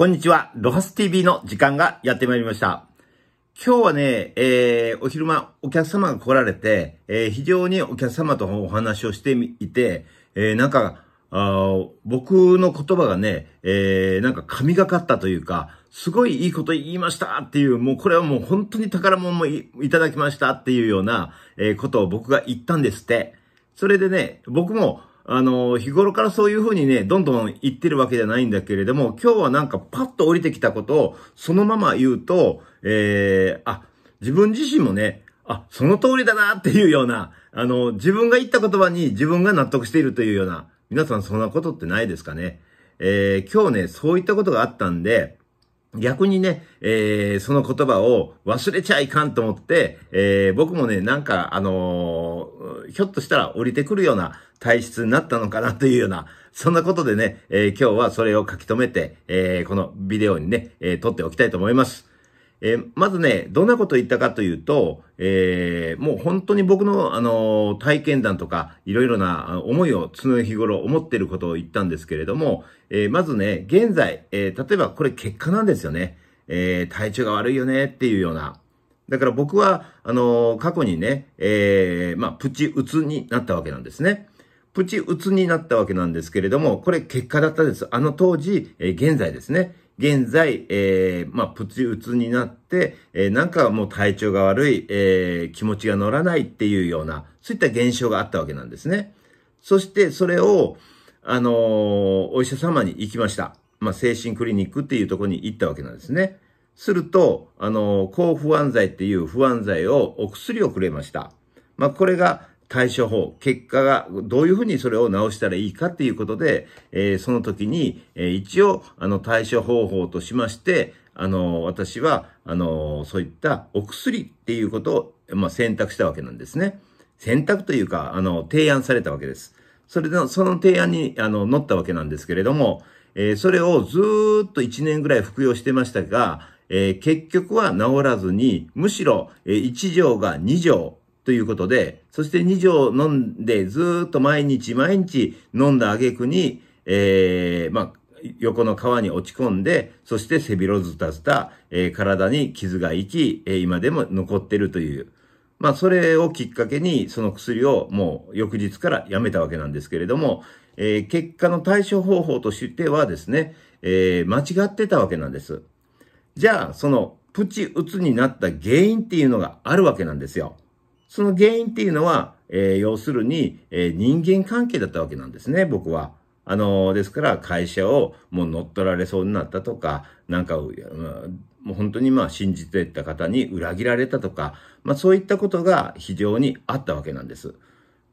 こんにちは。ロハス TV の時間がやってまいりました。今日はね、えー、お昼間お客様が来られて、えー、非常にお客様とお話をしていて、えー、なんか、僕の言葉がね、えー、なんか神がかったというか、すごいいいこと言いましたっていう、もうこれはもう本当に宝物もいただきましたっていうような、えー、ことを僕が言ったんですって。それでね、僕も、あの、日頃からそういう風にね、どんどん言ってるわけじゃないんだけれども、今日はなんかパッと降りてきたことをそのまま言うと、えー、あ、自分自身もね、あ、その通りだなっていうような、あの、自分が言った言葉に自分が納得しているというような、皆さんそんなことってないですかね。えー、今日ね、そういったことがあったんで、逆にね、えー、その言葉を忘れちゃいかんと思って、えー、僕もね、なんか、あのー、ひょっとしたら降りてくるような体質になったのかなというような、そんなことでね、え今日はそれを書き留めて、えこのビデオにね、え撮っておきたいと思います。えー、まずね、どんなこと言ったかというと、えー、もう本当に僕の、あのー、体験談とか、いろいろな思いを常日頃思ってることを言ったんですけれども、えまずね、現在、え例えばこれ結果なんですよね。え体調が悪いよねっていうような。だから僕は、あの過去にね、えまあ、プチうつになったわけなんですね。プチうつになったわけなんですけれども、これ結果だったです。あの当時、え現在ですね。現在、えー、まあ、プチうつになって、えー、なんかもう体調が悪い、えー、気持ちが乗らないっていうような、そういった現象があったわけなんですね。そして、それを、あのー、お医者様に行きました。まあ、精神クリニックっていうところに行ったわけなんですね。すると、あのー、抗不安剤っていう不安剤を、お薬をくれました。まあ、これが、対処法、結果がどういうふうにそれを直したらいいかっていうことで、えー、その時に、えー、一応、あの、対処方法としまして、あの、私は、あの、そういったお薬っていうことを、まあ、選択したわけなんですね。選択というか、あの、提案されたわけです。それで、その提案に、あの、乗ったわけなんですけれども、えー、それをずっと1年ぐらい服用してましたが、えー、結局は治らずに、むしろ、えー、1錠が2錠、ということで、そして2錠飲んで、ずっと毎日毎日飲んだ挙句に、えー、まあ、横の川に落ち込んで、そして背広ずたずた、えー、体に傷がいき、えー、今でも残ってるという。まあ、それをきっかけに、その薬をもう翌日からやめたわけなんですけれども、えー、結果の対処方法としてはですね、え間違ってたわけなんです。じゃあ、そのプチうつになった原因っていうのがあるわけなんですよ。その原因っていうのは、えー、要するに、えー、人間関係だったわけなんですね、僕は。あのー、ですから会社をもう乗っ取られそうになったとか、なんか、もう本当にまあ信じてた方に裏切られたとか、まあそういったことが非常にあったわけなんです。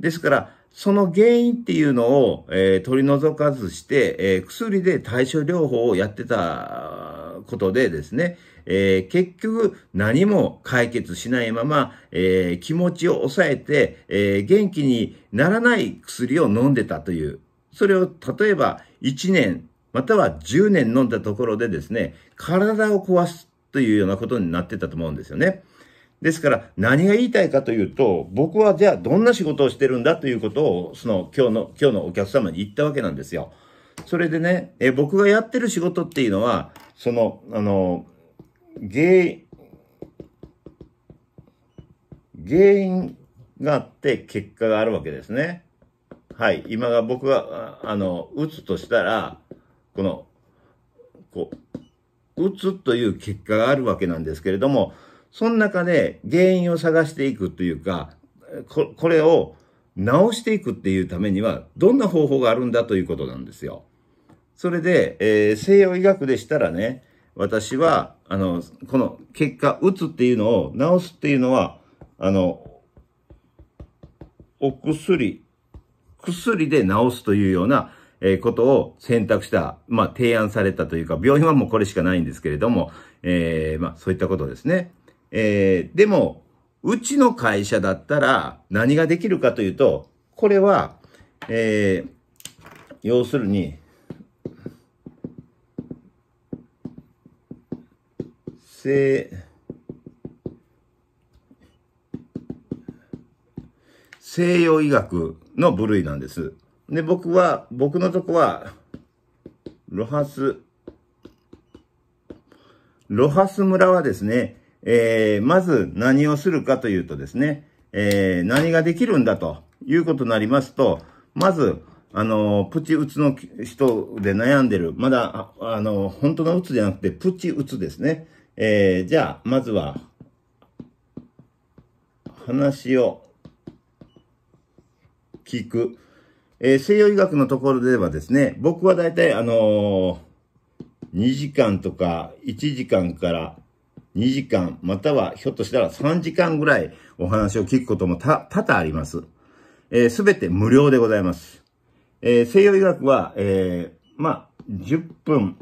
ですから、その原因っていうのを、えー、取り除かずして、えー、薬で対処療法をやってたことでですね、えー、結局何も解決しないまま、えー、気持ちを抑えて、えー、元気にならない薬を飲んでたという。それを例えば1年または10年飲んだところでですね、体を壊すというようなことになってたと思うんですよね。ですから何が言いたいかというと、僕はじゃあどんな仕事をしてるんだということを、その今日の、今日のお客様に言ったわけなんですよ。それでね、え僕がやってる仕事っていうのは、その、あの、原因原因があって結果があるわけですね。はい。今が僕が、あの、打つとしたら、この、こう、打つという結果があるわけなんですけれども、その中で原因を探していくというか、ここれを直していくっていうためには、どんな方法があるんだということなんですよ。それで、えー、西洋医学でしたらね、私は、あの、この結果、打つっていうのを治すっていうのは、あの、お薬、薬で治すというような、えー、ことを選択した、まあ、提案されたというか、病院はもうこれしかないんですけれども、えー、まあ、そういったことですね。えー、でも、うちの会社だったら何ができるかというと、これは、えー、要するに、性、西洋医学の部類なんです。で、僕は、僕のとこは、ロハス、ロハス村はですね、えー、まず何をするかというとですね、えー、何ができるんだということになりますと、まず、あの、プチうつの人で悩んでる。まだ、あの、本当のうつじゃなくて、プチうつですね。えー、じゃあ、まずは、話を聞く。えー、西洋医学のところではですね、僕は大体あのー、2時間とか1時間から2時間、またはひょっとしたら3時間ぐらいお話を聞くことも多々あります。えー、べ、て無料でございます。えー、西洋医学は、えー、まあ、10分、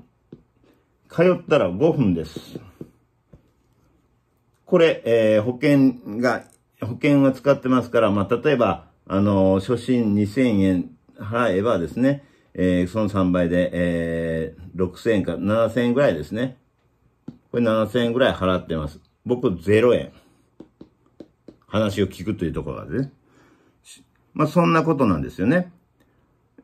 通ったら5分です。これ、えー、保険が、保険は使ってますから、まあ、例えば、あの、初診2000円払えばですね、えー、その3倍で、えー、6000円か7000円ぐらいですね。これ7000円ぐらい払ってます。僕0円。話を聞くというところがね。まあ、そんなことなんですよね。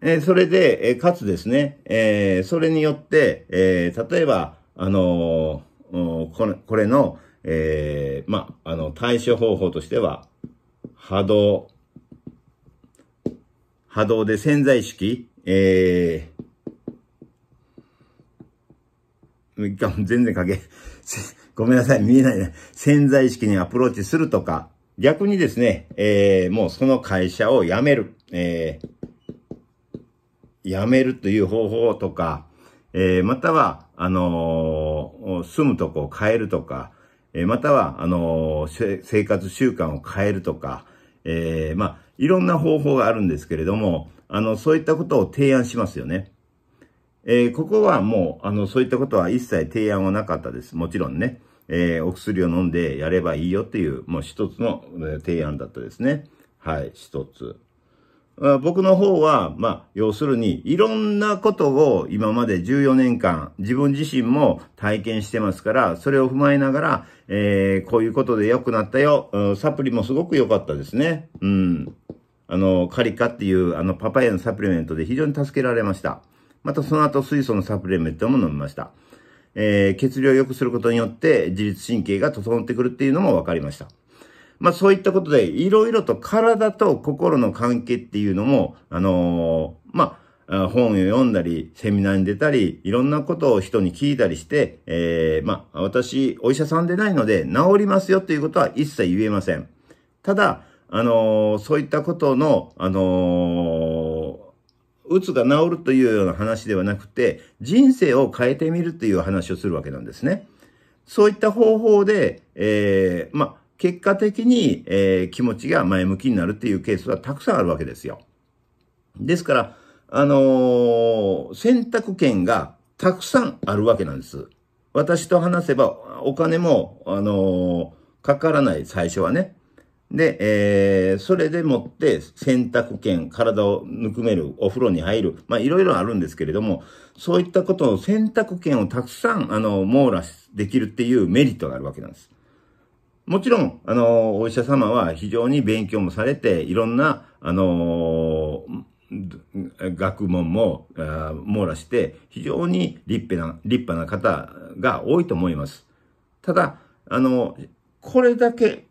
えー、それで、えー、かつですね、えー、それによって、えー、例えば、あのー、これこれの、えー、まあ、あの、対処方法としては、波動、波動で潜在意識、えー、全然け、ごめんなさい、見えないね。潜在意識にアプローチするとか、逆にですね、えー、もうその会社を辞める、えー、辞めるという方法とか、えー、または、あのー、住むとこを変えるとか、えまたは、あの生活習慣を変えるとか、えー、まあ、いろんな方法があるんですけれども、あの、そういったことを提案しますよね。えー、ここはもう、あの、そういったことは一切提案はなかったです。もちろんね、えー、お薬を飲んでやればいいよっていう、もう一つの提案だったですね。はい、一つ。僕の方は、まあ、要するに、いろんなことを今まで14年間、自分自身も体験してますから、それを踏まえながら、えー、こういうことで良くなったよ。サプリもすごく良かったですね。うん。あの、カリカっていう、あの、パパイヤのサプリメントで非常に助けられました。またその後、水素のサプリメントも飲みました。えー、血流を良くすることによって、自律神経が整ってくるっていうのも分かりました。まあそういったことで、いろいろと体と心の関係っていうのも、あのー、まあ、本を読んだり、セミナーに出たり、いろんなことを人に聞いたりして、えー、まあ、私、お医者さんでないので、治りますよということは一切言えません。ただ、あのー、そういったことの、あのー、うつが治るというような話ではなくて、人生を変えてみるという話をするわけなんですね。そういった方法で、えー、まあ、結果的に、えー、気持ちが前向きになるっていうケースはたくさんあるわけですよ。ですから、あのー、選択権がたくさんあるわけなんです。私と話せばお金も、あのー、かからない最初はね。で、えー、それでもって洗濯券、体をぬくめる、お風呂に入る、まあいろいろあるんですけれども、そういったことを洗濯券をたくさん、あの、網羅できるっていうメリットがあるわけなんです。もちろん、あの、お医者様は非常に勉強もされて、いろんな、あの学問も網羅して、非常に立派な、立派な方が多いと思います。ただ、あの、これだけ、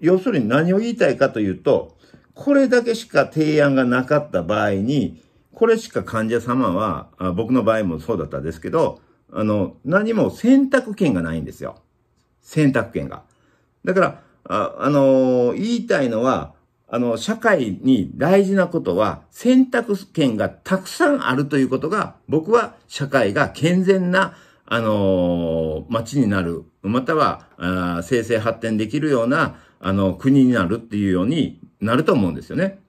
要するに何を言いたいかというと、これだけしか提案がなかった場合に、これしか患者様は、僕の場合もそうだったんですけど、あの、何も選択権がないんですよ。選択権が。だから、あ、あのー、言いたいのは、あの、社会に大事なことは選択権がたくさんあるということが、僕は社会が健全な、あのー、街になる、または、あ生成発展できるような、あの、国になるっていうようになると思うんですよね。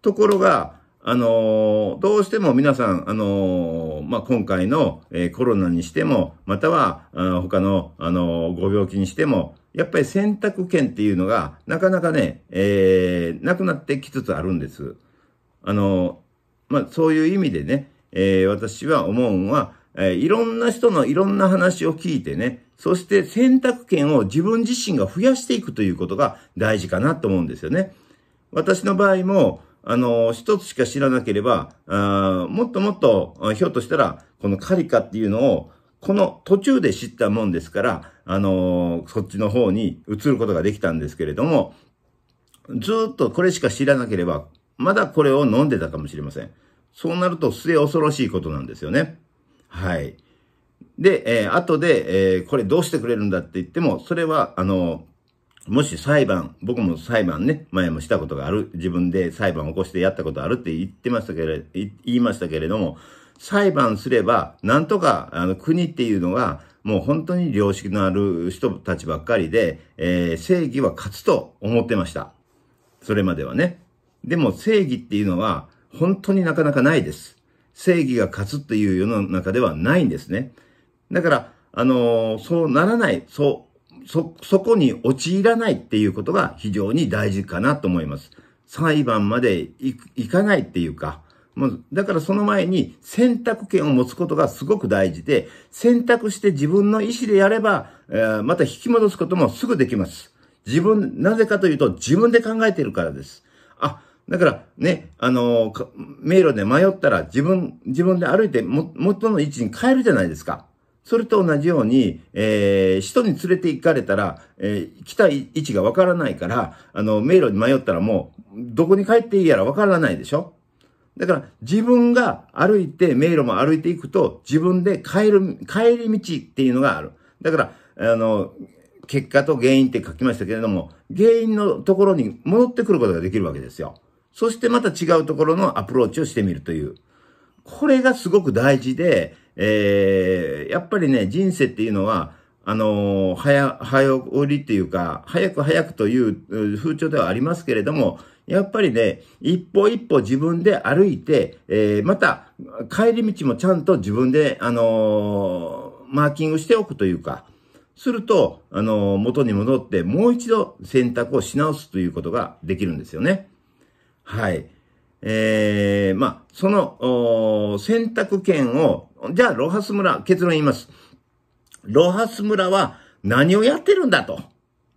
ところが、あのー、どうしても皆さん、あのー、まあ、今回の、えー、コロナにしても、または、あ他の、あのご病気にしても、やっぱり選択権っていうのが、なかなかね、えー、なくなってきつつあるんです。あの、まあ、そういう意味でね、えー、私は思うのは、えー、いろんな人のいろんな話を聞いてね、そして選択権を自分自身が増やしていくということが大事かなと思うんですよね。私の場合も、あの、一つしか知らなければ、あもっともっと、ひょっとしたら、このカリカっていうのを、この途中で知ったもんですから、あのー、そっちの方に移ることができたんですけれども、ずっとこれしか知らなければ、まだこれを飲んでたかもしれません。そうなると末恐ろしいことなんですよね。はい。で、えー、後で、えー、これどうしてくれるんだって言っても、それは、あの、もし裁判、僕も裁判ね、前もしたことがある、自分で裁判を起こしてやったことあるって言ってましたけれ、言いましたけれども、裁判すれば、なんとか、あの、国っていうのが、もう本当に良識のある人たちばっかりで、えー、正義は勝つと思ってました。それまではね。でも正義っていうのは本当になかなかないです。正義が勝つっていう世の中ではないんですね。だから、あのー、そうならない、そう、そ、そこに陥らないっていうことが非常に大事かなと思います。裁判まで行かないっていうか、もう、だからその前に選択権を持つことがすごく大事で、選択して自分の意思でやれば、えー、また引き戻すこともすぐできます。自分、なぜかというと自分で考えているからです。あ、だからね、あのー、迷路で迷ったら自分、自分で歩いても元の位置に変えるじゃないですか。それと同じように、えー、人に連れて行かれたら、えー、来た位置がわからないから、あの、迷路に迷ったらもう、どこに帰っていいやらわからないでしょだから自分が歩いて、迷路も歩いていくと、自分で帰る、帰り道っていうのがある。だから、あの、結果と原因って書きましたけれども、原因のところに戻ってくることができるわけですよ。そしてまた違うところのアプローチをしてみるという。これがすごく大事で、えー、やっぱりね、人生っていうのは、あのー、早、早折りっていうか、早く早くという風潮ではありますけれども、やっぱりね、一歩一歩自分で歩いて、えー、また、帰り道もちゃんと自分で、あのー、マーキングしておくというか、すると、あのー、元に戻って、もう一度選択をし直すということができるんですよね。はい。えー、まあ、その、選択権を、じゃあ、ロハス村、結論言います。ロハス村は何をやってるんだと。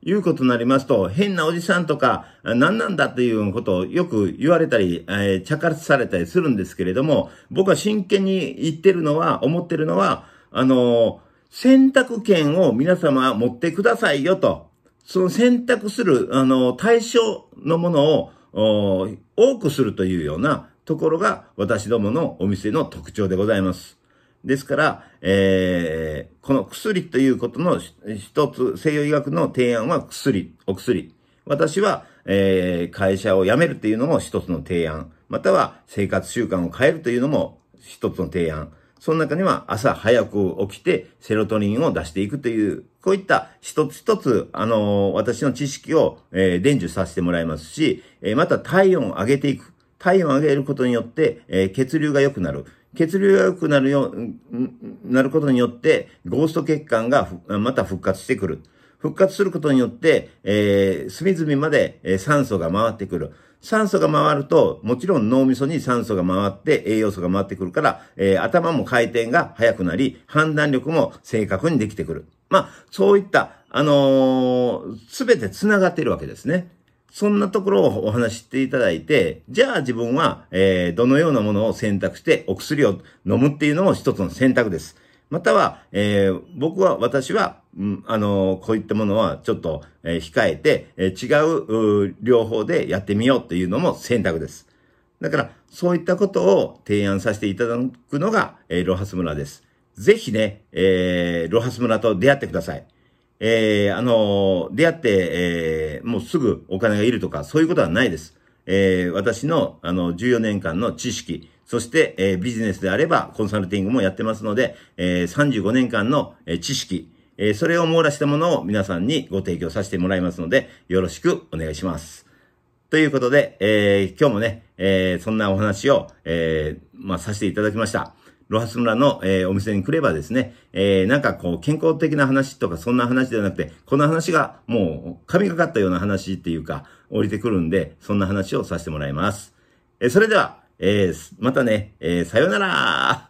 いうことになりますと、変なおじさんとか、何なんだということをよく言われたり、えー、着火されたりするんですけれども、僕は真剣に言ってるのは、思ってるのは、あの選択権を皆様持ってくださいよと、その選択する、あの対象のものを、多くするというようなところが、私どものお店の特徴でございます。ですから、えー、この薬ということの一つ、西洋医学の提案は薬、お薬。私は、えー、会社を辞めるというのも一つの提案。または生活習慣を変えるというのも一つの提案。その中には朝早く起きてセロトニンを出していくという、こういった一つ一つ、あのー、私の知識を、えー、伝授させてもらいますし、えー、また体温を上げていく。体温を上げることによって、えー、血流が良くなる。血流が良くなるよ、なることによって、ゴースト血管がまた復活してくる。復活することによって、えー、隅々まで、え酸素が回ってくる。酸素が回ると、もちろん脳みそに酸素が回って栄養素が回ってくるから、えー、頭も回転が速くなり、判断力も正確にできてくる。まあ、そういった、あのす、べて繋がっているわけですね。そんなところをお話していただいて、じゃあ自分は、えー、どのようなものを選択してお薬を飲むっていうのも一つの選択です。または、えー、僕は、私は、うん、あのー、こういったものはちょっと、えー、控えて、えー、違う両方でやってみようというのも選択です。だから、そういったことを提案させていただくのが、えー、ロハス村です。ぜひね、えー、ロハス村と出会ってください。えー、あのー、出会って、えー、もうすぐお金がいるとか、そういうことはないです。えー、私の、あの、14年間の知識、そして、えー、ビジネスであれば、コンサルティングもやってますので、えー、35年間の、えー、知識、えー、それを網羅したものを皆さんにご提供させてもらいますので、よろしくお願いします。ということで、えー、今日もね、えー、そんなお話を、えー、まあ、させていただきました。ロハス村の、えー、お店に来ればですね、えー、なんかこう、健康的な話とかそんな話ではなくて、この話がもう、神がかったような話っていうか、降りてくるんで、そんな話をさせてもらいます。えー、それでは、えー、またね、えー、さよなら